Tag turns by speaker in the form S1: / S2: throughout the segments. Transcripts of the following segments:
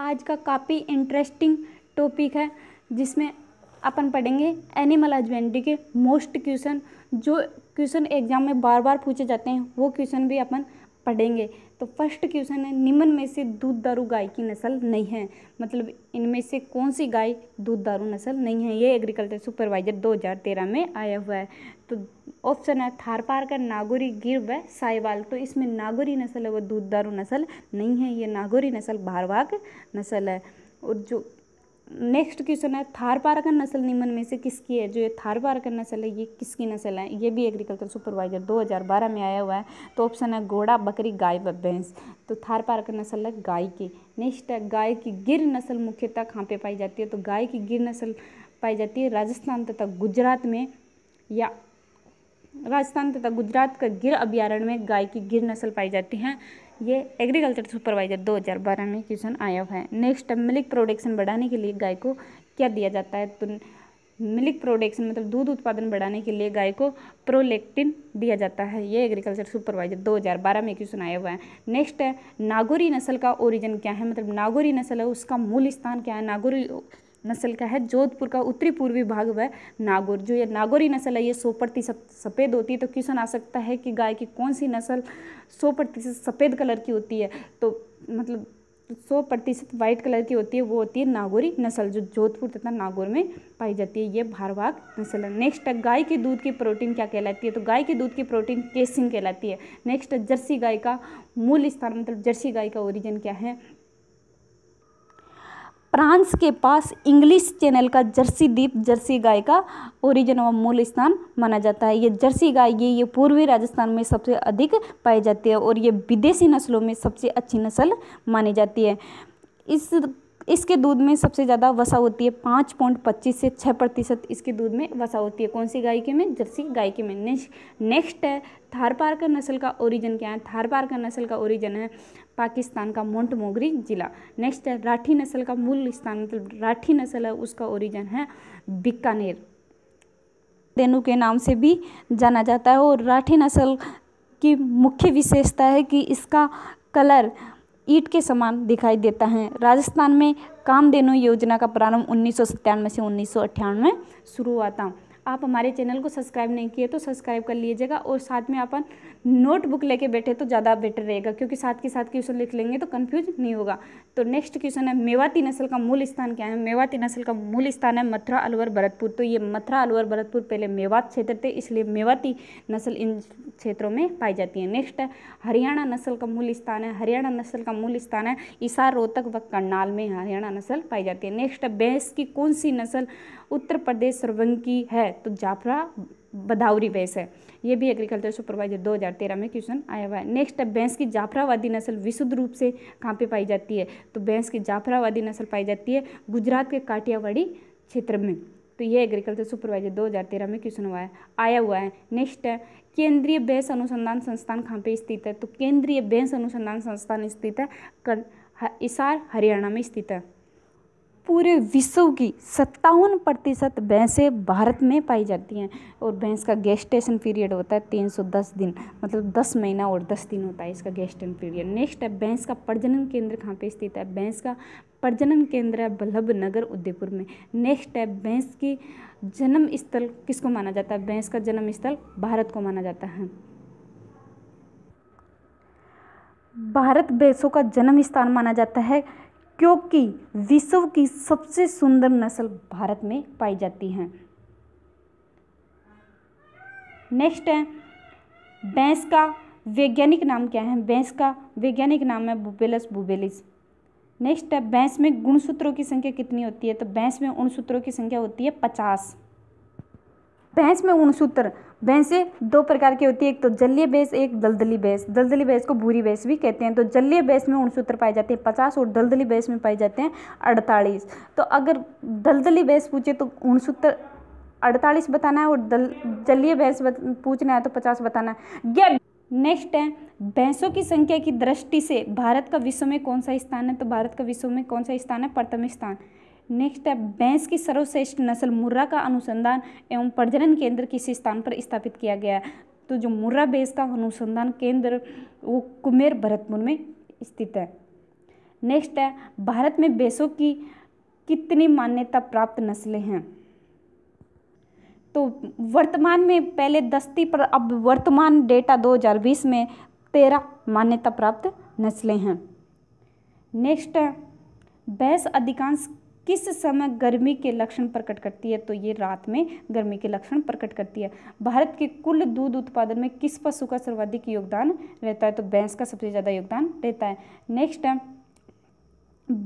S1: आज का काफ़ी इंटरेस्टिंग टॉपिक है जिसमें अपन पढ़ेंगे एनिमल हजबेंड्री के मोस्ट क्वेश्चन जो क्वेश्चन एग्जाम में बार बार पूछे जाते हैं वो क्वेश्चन भी अपन पढ़ेंगे तो फर्स्ट क्वेश्चन है निम्न में से दूध दारू गाय की नस्ल नहीं है मतलब इनमें से कौन सी गाय दूध दारू नस्ल नहीं है ये एग्रीकल्चर सुपरवाइजर 2013 में आया हुआ है तो ऑप्शन है थारपार का नागौरी गिर व साहिवाल तो इसमें नागौरी नस्ल है वो दूध दारू नस्ल नहीं है ये नागौरी नस्ल भारवाग नस्ल है और जो नेक्स्ट क्वेश्चन है का नस्ल निम्न में से किसकी है जो ये का नस्ल है ये किसकी नस्ल है ये भी एग्रीकल्चर सुपरवाइजर 2012 में आया हुआ है तो ऑप्शन है घोड़ा बकरी गाय व भैंस तो का नस्ल है गाय की नेक्स्ट है गाय की गिर नस्ल मुख्यतः कहाँ पे पाई जाती है तो गाय की गिर नस्ल पाई जाती है राजस्थान तथा गुजरात में या राजस्थान तथा गुजरात का गिर अभ्यारण्य में गाय की गिर नस्ल पाई जाती है ये एग्रीकल्चर सुपरवाइजर 2012 में क्वेश्चन आया हुआ है नेक्स्ट मिल्क प्रोडक्शन बढ़ाने के लिए गाय को क्या दिया जाता है तो मिल्क प्रोडक्शन मतलब दूध उत्पादन बढ़ाने के लिए गाय को प्रोलेक्टिन दिया जाता है ये एग्रीकल्चर सुपरवाइजर 2012 में क्वेश्चन आया हुआ है नेक्स्ट है नागौरी नस्ल का ओरिजिन क्या है मतलब नागौरी नस्ल है उसका मूल स्थान क्या है नागौरी नस्ल का है जोधपुर का उत्तरी पूर्वी भाग वह नागौर जो ये नागौरी नस्ल है ये सौ प्रतिशत सफ़ेद होती है तो क्वेश्चन आ सकता है कि गाय की कौन सी नस्ल सौ प्रतिशत सफ़ेद कलर की होती है तो मतलब सौ प्रतिशत वाइट कलर की होती है वो होती है नागौरी नस्ल जो जोधपुर तथा नागौर में पाई जाती है ये भारवाग नस्ल है नेक्स्ट है गाय के दूध की प्रोटीन क्या कहलाती है तो गाय के दूध की प्रोटीन केसिन कहलाती है नेक्स्ट है जर्सी गाय का मूल स्थान मतलब जर्सी गाय का ओरिजिन क्या है फ्रांस के पास इंग्लिश चैनल का जर्सी दीप जर्सी गाय का ओरिजिन व मूल स्थान माना जाता है ये जर्सी गाय ये ये पूर्वी राजस्थान में सबसे अधिक पाई जाती है और ये विदेशी नस्लों में सबसे अच्छी नस्ल मानी जाती है इस इसके दूध में सबसे ज़्यादा वसा होती है पाँच पॉइंट पच्चीस से छः प्रतिशत इसके दूध में वसा होती है कौन सी गाय के में जर्सी गाय के में नेक्स्ट है थारपारकर नस्ल का ओरिजिन क्या है थारपारकर नस्ल का ओरिजिन है पाकिस्तान का मोंट मोगरी ज़िला नेक्स्ट है राठी नस्ल का मूल स्थान मतलब राठी नस्ल है उसका ओरिजन है बिकानेर धेनु के नाम से भी जाना जाता है और राठी नस्ल की मुख्य विशेषता है कि इसका कलर ईट के समान दिखाई देता है राजस्थान में कामधेनु योजना का प्रारंभ उन्नीस सौ सत्तानवे से उन्नीस सौ शुरू हुआ था आप हमारे चैनल को सब्सक्राइब नहीं किए तो सब्सक्राइब कर लीजिएगा और साथ में अपन नोटबुक लेके बैठे तो ज़्यादा बेटर रहेगा क्योंकि साथ के साथ क्वेश्चन लिख लेंगे तो कन्फ्यूज नहीं होगा तो नेक्स्ट क्वेश्चन है मेवाती नस्ल का मूल स्थान क्या है मेवाती नस्ल का मूल स्थान है मथुरा अलवर भरतपुर तो ये मथुरा अलवर भरतपुर पहले मेवात क्षेत्र थे इसलिए मेवाती नस्ल इन क्षेत्रों में पाई जाती है नेक्स्ट है हरियाणा नस्ल का मूल स्थान है हरियाणा नस्ल का मूल स्थान है ईसार रोहतक व करनाल में हरियाणा नस्ल पाई जाती है नेक्स्ट है भैंस की कौन सी नस्ल उत्तर प्रदेश सर्वंकी है तो जाफरा बदावरी भैंस है ये भी एग्रीकल्चर सुपरवाइजर 2013 में क्वेश्चन आया हुआ है नेक्स्ट है भैंस की जाफरावादी नस्ल विशुद्ध रूप से कहाँ पे पाई जाती है तो भैंस की जाफरावादी नस्ल पाई जाती है गुजरात के काटियावाड़ी क्षेत्र में तो ये एग्रीकल्चर सुपरवाइजर 2013 में क्वेश्चन हुआ है आया हुआ है नेक्स्ट है केंद्रीय भैंस अनुसंधान संस्थान कहाँ पर स्थित है तो केंद्रीय भैंस अनुसंधान संस्थान स्थित है कर हिसार हरियाणा में स्थित है पूरे विश्व की सत्तावन प्रतिशत भैंसें भारत में पाई जाती हैं और भैंस का गेस्टेशन पीरियड होता है तीन सौ दस दिन मतलब दस महीना और दस दिन होता है इसका गेस्टेशन पीरियड नेक्स्ट है भैंस का प्रजनन केंद्र कहाँ पे स्थित है भैंस का प्रजनन केंद्र है बल्लभ नगर उदयपुर में नेक्स्ट है भैंस की जन्म स्थल किसको माना जाता है भैंस का जन्म स्थल भारत को माना जाता है भारत भैंसों का जन्म स्थान माना जाता है क्योंकि विश्व की सबसे सुंदर नस्ल भारत में पाई जाती है नेक्स्ट है भैंस का वैज्ञानिक नाम क्या है भैंस का वैज्ञानिक नाम है बुबेलस बुबेलिस नेक्स्ट है भैंस में गुणसूत्रों की संख्या कितनी होती है तो भैंस में गुणसूत्रों की संख्या होती है पचास भैंस में ऊन सूत्र भैंसें दो प्रकार की होती है एक तो जलीय भैंस एक दलदली भैंस दलदली भैंस को भूरी भैंस भी कहते हैं तो जलीय भैंस में उनसूत्र पाए जाते हैं पचास और दलदली भैंस में पाए जाते हैं अड़तालीस तो अगर दलदली भैंस पूछे तो उनसूत्र अड़तालीस बताना है और दल जलीय भैंस पूछना है तो पचास बताना है नेक्स्ट है भैंसों की संख्या की दृष्टि से भारत का विश्व में कौन सा स्थान है तो भारत का विश्व में कौन सा स्थान है प्रथम स्थान नेक्स्ट है भैंस की सर्वश्रेष्ठ नस्ल मुर्रा का अनुसंधान एवं प्रजनन केंद्र किस स्थान पर स्थापित किया गया है तो जो मुर्रा बेस का अनुसंधान केंद्र वो कुमेर भरतपुर में स्थित है नेक्स्ट है भारत में भैंसों की कितनी मान्यता प्राप्त नस्लें हैं तो वर्तमान में पहले दस्ती पर अब वर्तमान डेटा 2020 में तेरह मान्यता प्राप्त नस्लें हैं नेक्स्ट है भैंस अधिकांश किस समय गर्मी के लक्षण प्रकट करती है तो ये रात में गर्मी के लक्षण प्रकट करती है भारत के कुल दूध उत्पादन में किस पशु का सर्वाधिक योगदान रहता है तो भैंस का सबसे ज़्यादा योगदान रहता है नेक्स्ट है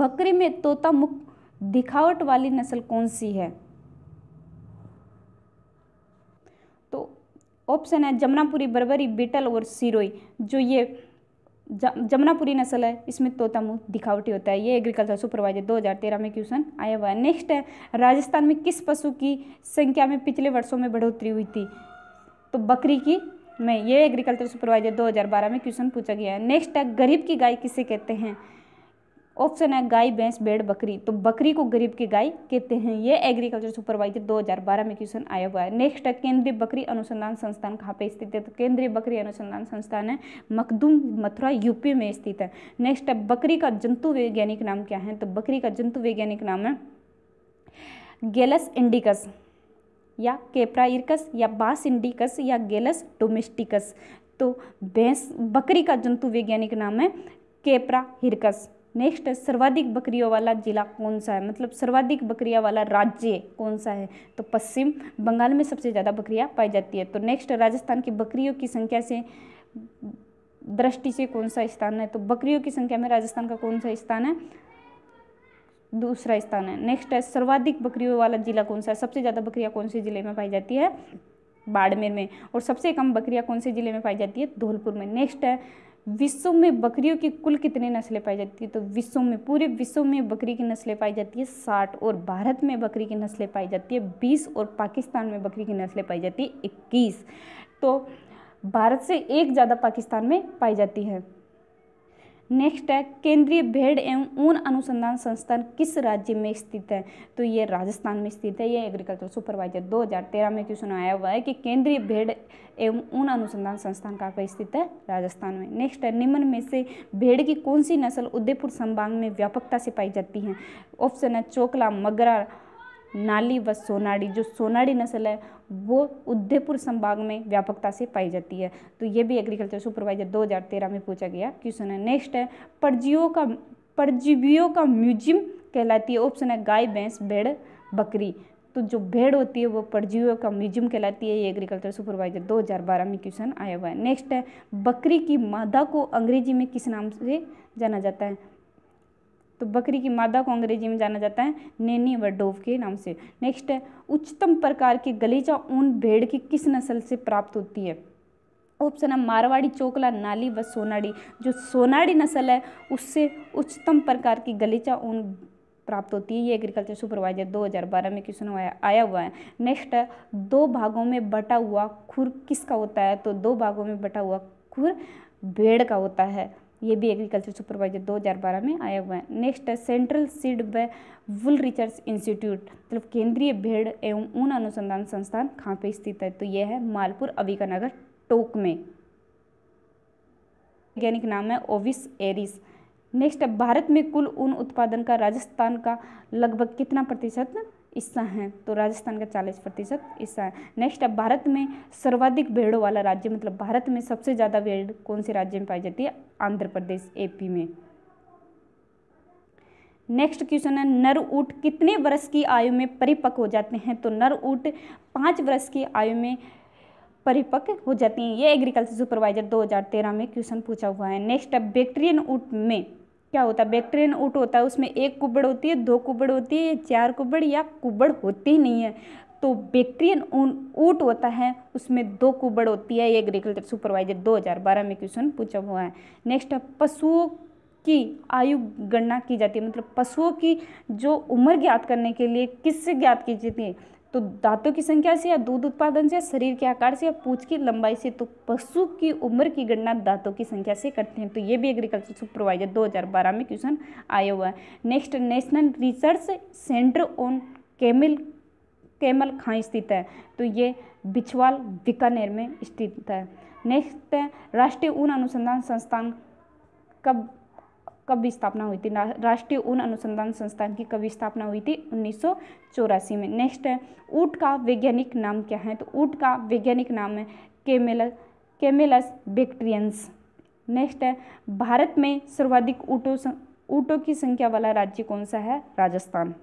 S1: बकरी में तोता मुख दिखावट वाली नस्ल कौन सी है तो ऑप्शन है जमुनापुरी बरबरी बीटल और सिरोई जो ये जमुनापुरी नस्ल है इसमें तोता मुंह दिखावटी होता है ये एग्रीकल्चर सुपरवाइजर 2013 में क्वेश्चन आया हुआ है नेक्स्ट है राजस्थान में किस पशु की संख्या में पिछले वर्षों में बढ़ोतरी हुई थी तो बकरी की में ये एग्रीकल्चर सुपरवाइजर 2012 में क्वेश्चन पूछा गया है नेक्स्ट है गरीब की गाय किसे कहते हैं ऑप्शन है गाय भैंस भेड़ बकरी तो बकरी को गरीब की गाय कहते हैं ये एग्रीकल्चर सुपरवाइजर 2012 में क्वेश्चन आया हुआ है नेक्स्ट है केंद्रीय बकरी अनुसंधान संस्थान कहाँ पे स्थित है तो केंद्रीय बकरी अनुसंधान संस्थान है मखदूम मथुरा यूपी में स्थित है नेक्स्ट है बकरी का जंतु वैज्ञानिक नाम क्या है तो बकरी का जंतु वैज्ञानिक नाम है गेलस इंडिकस या केप्राइरकस या बास इंडिकस या गेलस डोमेस्टिकस तो भैंस बकरी का जंतु वैज्ञानिक नाम है केपरा हिरकस नेक्स्ट है सर्वाधिक बकरियों वाला जिला कौन सा है मतलब सर्वाधिक बकरियाँ वाला राज्य कौन सा है तो पश्चिम बंगाल में सबसे ज़्यादा बकरियाँ पाई जाती है तो नेक्स्ट राजस्थान की बकरियों की संख्या से दृष्टि से कौन सा स्थान है तो बकरियों की संख्या में राजस्थान का कौन सा स्थान है दूसरा स्थान है नेक्स्ट है सर्वाधिक बकरियों वाला जिला कौन सा है सबसे ज़्यादा बकरियाँ कौन से ज़िले में पाई जाती है बाड़मेर में और सबसे कम बकरियाँ कौन से ज़िले में पाई जाती है धौलपुर में नेक्स्ट है विश्व में बकरियों की कुल कितनी नस्लें पाई जाती है तो विश्व में पूरे विश्व में बकरी की नस्लें पाई जाती है साठ और भारत में बकरी की नस्लें पाई जाती है बीस और पाकिस्तान में बकरी की नस्लें पाई जाती है इक्कीस तो भारत से एक ज़्यादा पाकिस्तान में पाई जाती है नेक्स्ट है केंद्रीय भेड़ एवं ऊन अनुसंधान संस्थान किस राज्य में स्थित है तो ये राजस्थान में स्थित है ये एग्रीकल्चर सुपरवाइजर 2013 में क्वेश्चन आया हुआ है कि केंद्रीय भेड़ एवं ऊन अनुसंधान संस्थान कहाँ पर स्थित है राजस्थान में नेक्स्ट है निम्न में से भेड़ की कौन सी नस्ल उदयपुर संभाग में व्यापकता से पाई जाती है ऑप्शन है चोकला मगरा नाली व सोनाड़ी जो सोनाड़ी नस्ल है वो उदयपुर संभाग में व्यापकता से पाई जाती है तो ये भी एग्रीकल्चर सुपरवाइजर 2013 में पूछा गया क्वेश्चन है नेक्स्ट है परजीवियों का परजीवियों का म्यूजियम कहलाती है ऑप्शन है गाय भैंस भेड़ बकरी तो जो भेड़ होती है वो परजीवियों का म्यूजियम कहलाती है ये एग्रीकल्चर सुपरवाइजर 2012 में क्वेश्चन आया हुआ है नेक्स्ट है बकरी की मादा को अंग्रेजी में किस नाम से जाना जाता है तो बकरी की मादा को अंग्रेजी में जाना जाता है नैनी व डोव के नाम से नेक्स्ट है उच्चतम प्रकार की गलीचा ऊन भेड़ की किस नस्ल से प्राप्त होती है ऑप्शन है मारवाड़ी चोकला नाली व सोनाड़ी जो सोनाड़ी नस्ल है उससे उच्चतम प्रकार की गलीचा ऊन प्राप्त होती है ये एग्रीकल्चर सुपरवाइजर 2012 में क्वेश्चन आया हुआ है नेक्स्ट है दो भागों में बटा हुआ खुर किसका होता है तो दो भागों में बटा हुआ खुर भेड़ का होता है ये भी एग्रीकल्चर सुपरवाइजर 2012 में आया हुआ है नेक्स्ट है सेंट्रल सीड व वुल रिसर्च इंस्टीट्यूट मतलब केंद्रीय भेड़ एवं ऊन अनुसंधान संस्थान कहाँ पे स्थित है तो यह है मालपुर अविका नगर टोक में वैज्ञानिक नाम है ओविस एरिस नेक्स्ट है भारत में कुल ऊन उत्पादन का राजस्थान का लगभग कितना प्रतिशत ईस्सा हैं तो राजस्थान का 40 प्रतिशत हिस्सा है नेक्स्ट अब भारत में सर्वाधिक भेड़ों वाला राज्य मतलब भारत में सबसे ज़्यादा भेड़ कौन से राज्य में पाई जाती है आंध्र प्रदेश एपी में नेक्स्ट क्वेश्चन है नर ऊट कितने वर्ष की आयु में परिपक्व हो जाते हैं तो नर ऊट पाँच वर्ष की आयु में परिपक्व हो जाती हैं ये एग्रीकल्चर सुपरवाइजर 2013 में क्वेश्चन पूछा हुआ है नेक्स्ट अब बैक्टेरियन ऊट में क्या होता है बैक्टेरियन ऊट होता है उसमें एक कुबड़ होती है दो कुबड़ होती है चार कुबड़ या कुबड़ होती ही नहीं है तो बैक्टेरियन ऊट होता है उसमें दो कुबड़ होती है एग्रीकल्चर सुपरवाइजर 2012 में क्वेश्चन पूछा हुआ है नेक्स्ट है पशुओं की आयु गणना की जाती है मतलब पशुओं की जो उम्र ज्ञात करने के लिए किससे ज्ञात की जाती है तो दांतों की संख्या से या दूध उत्पादन से शरीर के आकार से या पूछ की लंबाई से तो पशु की उम्र की गणना दांतों की संख्या से करते हैं तो ये भी एग्रीकल्चर सुपरवाइजर 2012 में क्वेश्चन आया हुआ है next national research centre on camel camel खां स्थित है तो ये बिछवाल बीकानेर में स्थित है नेक्स्ट राष्ट्रीय ऊन अनुसंधान संस्थान कब कब स्थापना हुई थी राष्ट्रीय ऊन अनुसंधान संस्थान की कब स्थापना हुई थी उन्नीस में नेक्स्ट है ऊट का वैज्ञानिक नाम क्या है तो ऊट का वैज्ञानिक नाम है केमेल केमेलस बैक्ट्रियंस नेक्स्ट है भारत में सर्वाधिक ऊँटों ऊँटों की संख्या वाला राज्य कौन सा है राजस्थान